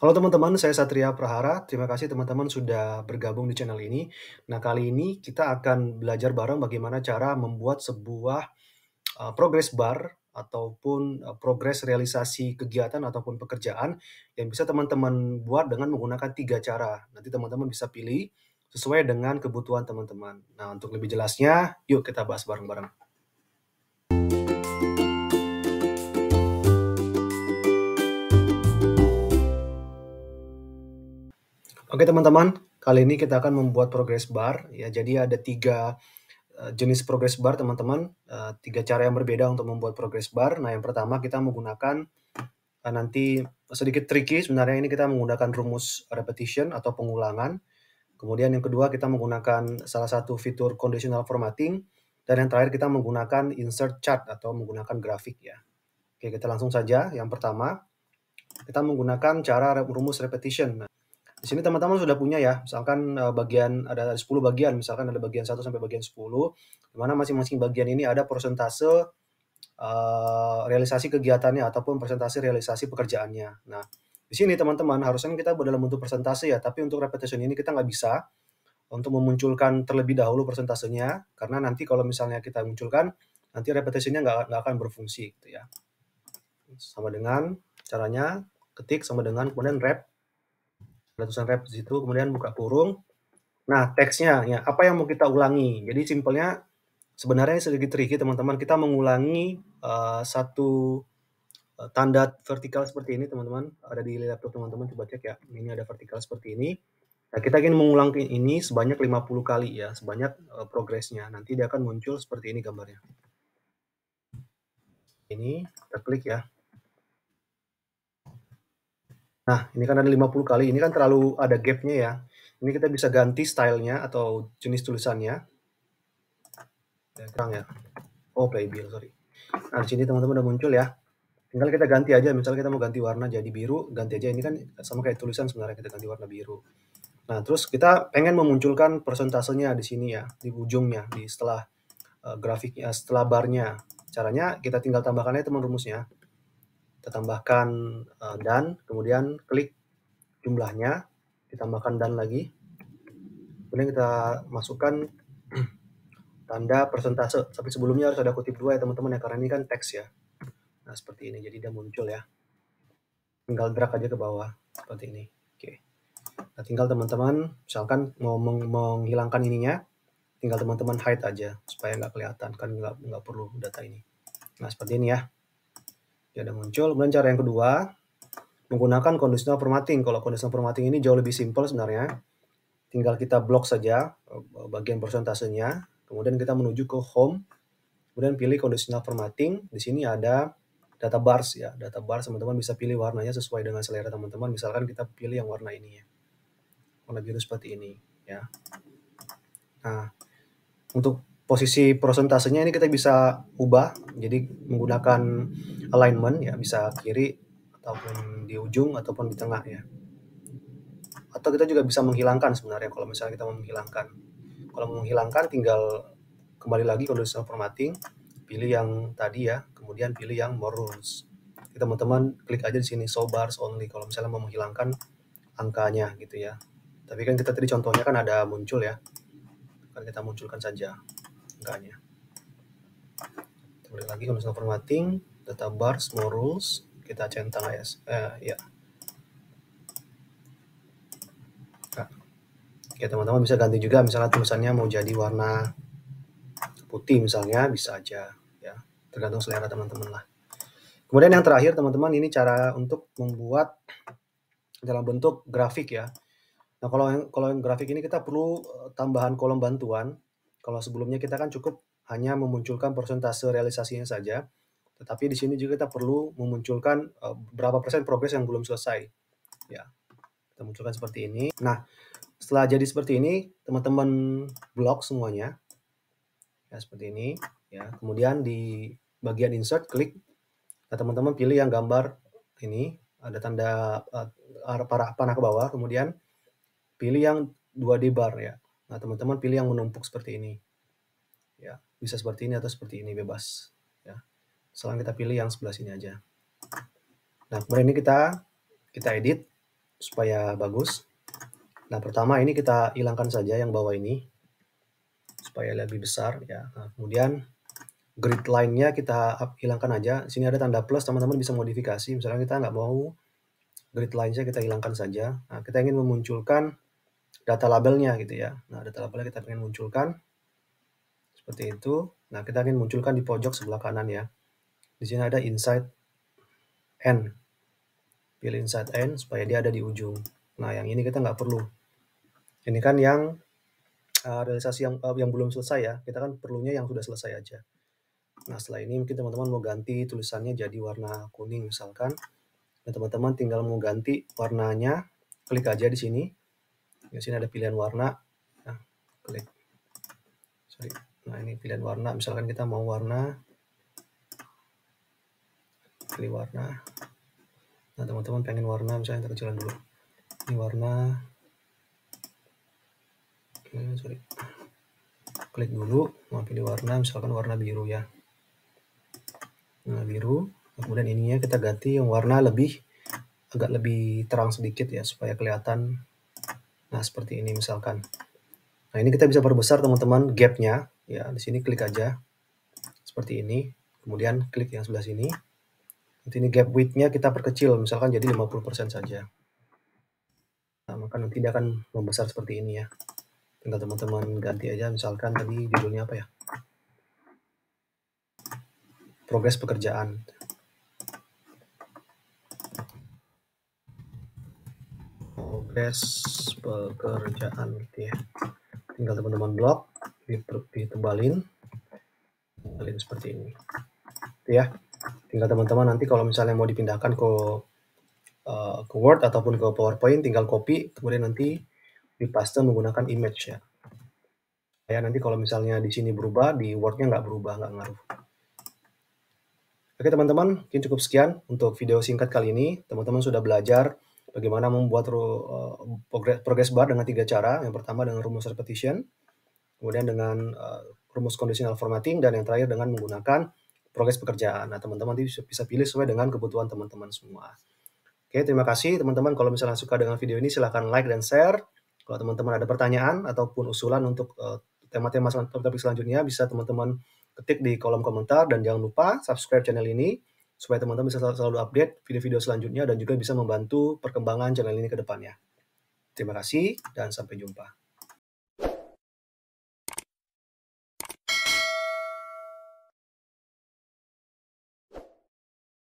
Halo teman-teman, saya Satria Prahara. Terima kasih teman-teman sudah bergabung di channel ini. Nah, kali ini kita akan belajar bareng bagaimana cara membuat sebuah eh, progress bar ataupun uh, eh, progres realisasi kegiatan ataupun pekerjaan yang bisa teman-teman buat dengan menggunakan tiga cara. Nanti teman-teman bisa pilih sesuai dengan kebutuhan teman-teman. Nah, untuk lebih jelasnya, yuk kita bahas bareng-bareng. Oke teman-teman, kali ini kita akan membuat progress bar. Ya, jadi ada tiga eh, jenis progress bar teman-teman, eh, tiga cara yang berbeda untuk membuat progress bar. Nah yang pertama kita menggunakan eh, nanti sedikit tricky sebenarnya ini kita menggunakan rumus repetition atau pengulangan. Kemudian yang kedua kita menggunakan salah satu fitur conditional formatting. Dan yang terakhir kita menggunakan insert chart atau menggunakan grafik ya. Oke kita langsung saja. Yang pertama kita menggunakan cara rumus repetition. Nah, sini teman-teman sudah punya ya, misalkan eh, bagian ada, ada 10 bagian, misalkan ada bagian 1 sampai bagian 10, di mana masing-masing bagian ini ada persentase uh, realisasi kegiatannya ataupun persentase realisasi pekerjaannya. Nah, di sini teman-teman harusnya kan kita dalam bentuk persentase ya, tapi untuk repetition ini kita nggak bisa untuk memunculkan terlebih dahulu persentasenya, karena nanti kalau misalnya kita munculkan, nanti repetitionnya nggak, nggak akan berfungsi gitu ya. Sama dengan caranya ketik sama dengan kemudian rep ratusan rep di situ, kemudian buka kurung. Nah, teksnya, ya, apa yang mau kita ulangi? Jadi simpelnya, sebenarnya sedikit tricky teman-teman, kita mengulangi uh, satu eh, tanda vertikal seperti ini teman-teman, ada di laptop teman-teman, coba cek ya, ini ada vertikal seperti ini. Nah, kita ingin mengulang ini sebanyak 50 kali ya, sebanyak uh, progresnya. Nanti dia akan muncul seperti ini gambarnya. Ini, kita klik ya. Nah, ini kan ada 50 kali, ini kan terlalu ada gapnya ya. Ini kita bisa ganti stylenya atau jenis tulisannya. ya Kurang ya. Oh, playbill, sorry. Nah, di sini teman-teman udah muncul ya. Tinggal kita ganti aja, misalnya kita mau ganti warna jadi biru, ganti aja. Ini kan sama kayak tulisan sebenarnya kita ganti warna biru. Nah, terus kita pengen memunculkan persentasenya di sini ya, di ujungnya, di setelah uh, grafiknya, setelah barnya. Caranya kita tinggal tambahkan aja teman rumusnya kita tambahkan uh, dan, kemudian klik jumlahnya, ditambahkan dan lagi. Kemudian kita masukkan tanda persentase. Tapi sebelumnya harus ada kutip dua ya teman-teman ya, karena ini kan teks ya. Nah seperti ini, jadi dia muncul ya. Tinggal drag aja ke bawah, seperti ini. Oke. Nah tinggal teman-teman, misalkan mau meng menghilangkan ininya, tinggal teman-teman hide aja supaya nggak kelihatan kan nggak nggak perlu data ini. Nah seperti ini ya. Dia ada muncul. Kemudian cara yang kedua, menggunakan conditional formatting. Kalau conditional formatting ini jauh lebih simpel sebenarnya. Tinggal kita blok saja eh, bagian persentasenya. Kemudian kita menuju ke home. Kemudian pilih conditional formatting. Di sini ada data bars ya. Data bars teman-teman bisa pilih warnanya sesuai dengan selera teman-teman. Misalkan kita pilih yang warna ini ya. Warna biru seperti ini ya. Nah, untuk posisi prosentasenya ini kita bisa ubah jadi menggunakan alignment ya bisa kiri ataupun di ujung ataupun di tengah ya atau kita juga bisa menghilangkan sebenarnya kalau misalnya kita mau menghilangkan kalau mau menghilangkan tinggal kembali lagi conditional formatting pilih yang tadi ya kemudian pilih yang more rules teman-teman klik aja di sini show bars only kalau misalnya mau menghilangkan angkanya gitu ya tapi kan kita tadi contohnya kan ada muncul ya akan kita munculkan saja enggaknya. Kita lagi kalau formatting, data bars, more rules, kita centang AS. Eh, ya. oke teman-teman bisa ganti juga misalnya tulisannya mau jadi warna putih misalnya bisa aja ya tergantung selera teman-teman lah. Kemudian yang terakhir teman-teman ini cara untuk membuat dalam bentuk grafik ya. Nah kalau yang kalau yang grafik ini kita perlu eh, tambahan kolom bantuan kalau sebelumnya kita kan cukup hanya memunculkan persentase realisasinya saja, tetapi di sini juga kita perlu memunculkan eh, berapa persen progres yang belum selesai. Ya, kita munculkan seperti ini. Nah, setelah jadi seperti ini, teman-teman blok semuanya, ya seperti ini. Ya, kemudian di bagian insert klik, nah teman-teman pilih yang gambar ini ada tanda uh, eh, panah ke bawah, kemudian pilih yang 2D bar ya. Nah, teman-teman pilih yang menumpuk seperti ini. Ya, bisa seperti ini atau seperti ini bebas, ya. Sekarang kita pilih yang sebelah sini aja. Nah, kemudian ini kita kita edit supaya bagus. Nah, pertama ini kita hilangkan saja yang bawah ini supaya lebih besar ya. Nah, kemudian grid line-nya kita hilangkan aja. Sini ada tanda plus, teman-teman bisa modifikasi. Misalnya kita nggak mau grid line-nya kita hilangkan saja. Nah, kita ingin memunculkan data labelnya gitu ya. Nah, data labelnya kita ingin munculkan seperti itu. Nah, kita ingin munculkan di pojok sebelah kanan ya. Di sini ada inside n. Pilih inside n supaya dia ada di ujung. Nah, yang ini kita nggak perlu. Ini kan yang uh, realisasi yang uh, yang belum selesai ya. Kita kan perlunya yang sudah selesai aja. Nah, setelah ini mungkin teman-teman mau ganti tulisannya jadi warna kuning misalkan. Nah teman-teman tinggal mau ganti warnanya, klik aja di sini di sini ada pilihan warna nah, klik sorry nah ini pilihan warna misalkan kita mau warna pilih warna nah teman-teman pengen warna misalnya terkecilan dulu ini warna sorry klik dulu mau pilih warna misalkan warna biru ya nah biru kemudian ininya kita ganti yang warna lebih agak lebih terang sedikit ya supaya kelihatan Nah, seperti ini misalkan. Nah, ini kita bisa perbesar teman-teman gapnya. Ya, di sini klik aja. Seperti ini. Kemudian klik yang sebelah sini. Nanti ini gap width-nya kita perkecil. Misalkan jadi 50% saja. Nah, maka nanti dia akan membesar seperti ini ya. Tinggal teman-teman ganti aja. Misalkan tadi judulnya apa ya? Progres pekerjaan. base pekerjaan gitu ya tinggal teman-teman blok ditebalin tebalin seperti ini gitu ya tinggal teman-teman nanti kalau misalnya mau dipindahkan ke uh, ke Word ataupun ke PowerPoint tinggal copy kemudian nanti dipaste menggunakan image ya ya nanti kalau misalnya di sini berubah di Wordnya nggak berubah nggak ngaruh oke teman-teman mungkin cukup sekian untuk video singkat kali ini teman-teman sudah belajar bagaimana membuat uh, eh, progress, bar dengan tiga cara. Yang pertama dengan rumus repetition, kemudian dengan uh, rumus conditional formatting, dan yang terakhir dengan menggunakan progres pekerjaan. Nah, teman-teman bisa pilih sesuai dengan kebutuhan teman-teman semua. Oke, terima kasih teman-teman. Kalau misalnya suka dengan video ini, silahkan like dan share. Kalau teman-teman ada pertanyaan ataupun usulan untuk eh, tema-tema uh, topik selanjutnya, bisa teman-teman ketik di kolom komentar. Dan jangan lupa subscribe channel ini supaya teman-teman bisa selalu update video-video selanjutnya dan juga bisa membantu perkembangan channel ini ke depannya. Terima kasih dan sampai jumpa.